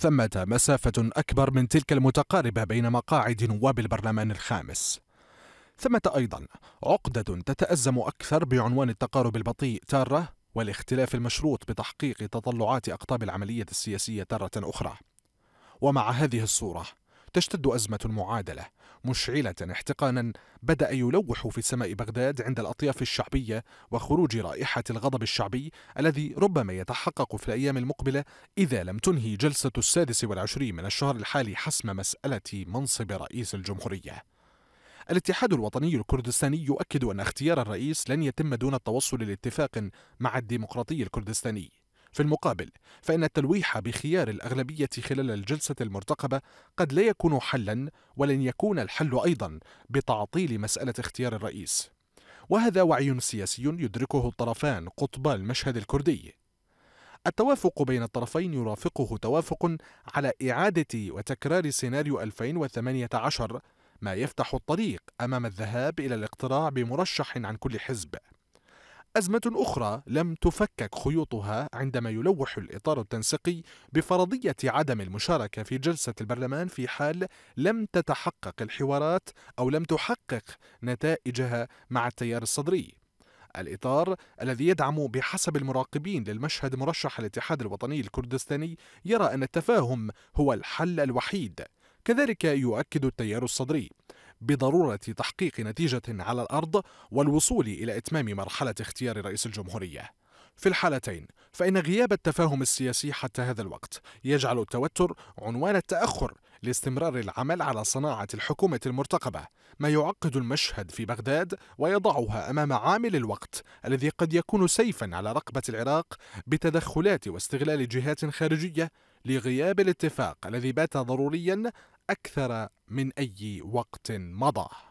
ثمة مسافة أكبر من تلك المتقاربة بين مقاعد نواب البرلمان الخامس ثمة أيضا عقدة تتأزم أكثر بعنوان التقارب البطيء تارة والاختلاف المشروط بتحقيق تطلعات أقطاب العملية السياسية تارة أخرى ومع هذه الصورة تشتد أزمة المعادلة مشعلة احتقانا بدأ يلوح في سماء بغداد عند الأطياف الشعبية وخروج رائحة الغضب الشعبي الذي ربما يتحقق في الأيام المقبلة إذا لم تنهي جلسة السادس والعشرين من الشهر الحالي حسم مسألة منصب رئيس الجمهورية الاتحاد الوطني الكردستاني يؤكد أن اختيار الرئيس لن يتم دون التوصل لاتفاق مع الديمقراطي الكردستاني في المقابل فإن التلويح بخيار الأغلبية خلال الجلسة المرتقبة قد لا يكون حلا ولن يكون الحل أيضا بتعطيل مسألة اختيار الرئيس وهذا وعي سياسي يدركه الطرفان قطب المشهد الكردي التوافق بين الطرفين يرافقه توافق على إعادة وتكرار سيناريو 2018 ما يفتح الطريق أمام الذهاب إلى الاقتراع بمرشح عن كل حزب أزمة أخرى لم تفكك خيوطها عندما يلوح الإطار التنسيقي بفرضية عدم المشاركة في جلسة البرلمان في حال لم تتحقق الحوارات أو لم تحقق نتائجها مع التيار الصدري. الإطار الذي يدعم بحسب المراقبين للمشهد مرشح الاتحاد الوطني الكردستاني يرى أن التفاهم هو الحل الوحيد. كذلك يؤكد التيار الصدري بضروره تحقيق نتيجه على الارض والوصول الى اتمام مرحله اختيار رئيس الجمهوريه في الحالتين فإن غياب التفاهم السياسي حتى هذا الوقت يجعل التوتر عنوان التأخر لاستمرار العمل على صناعة الحكومة المرتقبة ما يعقد المشهد في بغداد ويضعها أمام عامل الوقت الذي قد يكون سيفا على رقبة العراق بتدخلات واستغلال جهات خارجية لغياب الاتفاق الذي بات ضروريا أكثر من أي وقت مضى